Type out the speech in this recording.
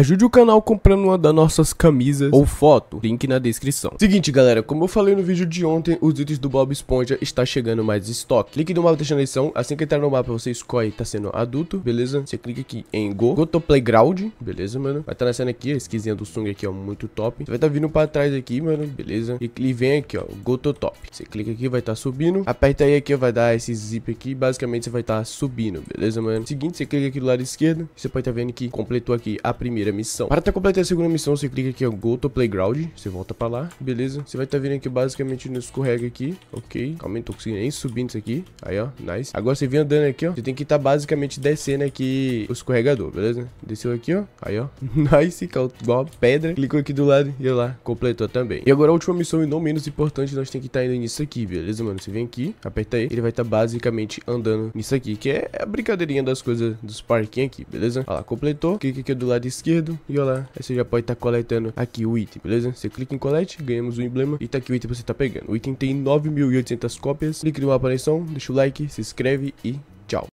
Ajude o canal comprando uma das nossas camisas ou foto, link na descrição. Seguinte, galera, como eu falei no vídeo de ontem, os itens do Bob Esponja está chegando mais estoque. Link do mapa deixando na descrição, assim que entrar no mapa você escolhe, tá sendo adulto, beleza? Você clica aqui em Go, to Playground, beleza, mano? Vai estar tá nascendo aqui, a skinzinha do Sung aqui, ó, muito top. Você vai estar tá vindo pra trás aqui, mano, beleza? E, clica vem aqui, ó, Go to Top. Você clica aqui, vai estar tá subindo, aperta aí aqui, vai dar esse zip aqui, basicamente você vai estar tá subindo, beleza, mano? Seguinte, você clica aqui do lado esquerdo, você pode estar tá vendo que completou aqui a primeira primeira missão. Para ter completar a segunda missão, você clica aqui, ó, Go to Playground, você volta pra lá, beleza? Você vai estar tá vindo aqui basicamente no escorrega aqui, ok? Calma aí, não tô conseguindo nem subir isso aqui. Aí, ó, nice. Agora você vem andando aqui, ó, você tem que estar tá basicamente descendo aqui o escorregador, beleza? Desceu aqui, ó, aí, ó, nice, caiu igual uma pedra. Clicou aqui do lado e lá, completou também. E agora a última missão e não menos importante, nós tem que estar tá indo nisso aqui, beleza, mano? Você vem aqui, aperta aí, ele vai estar tá basicamente andando nisso aqui, que é a brincadeirinha das coisas dos parquinhos aqui, beleza? Olha lá, completou, clica aqui do lado esquerdo dedo e olá você já pode estar tá coletando aqui o item, beleza? Você clica em colete, ganhamos o emblema e tá aqui o item que você tá pegando. O item tem 9.800 cópias, clique no mapa na deixa o like, se inscreve e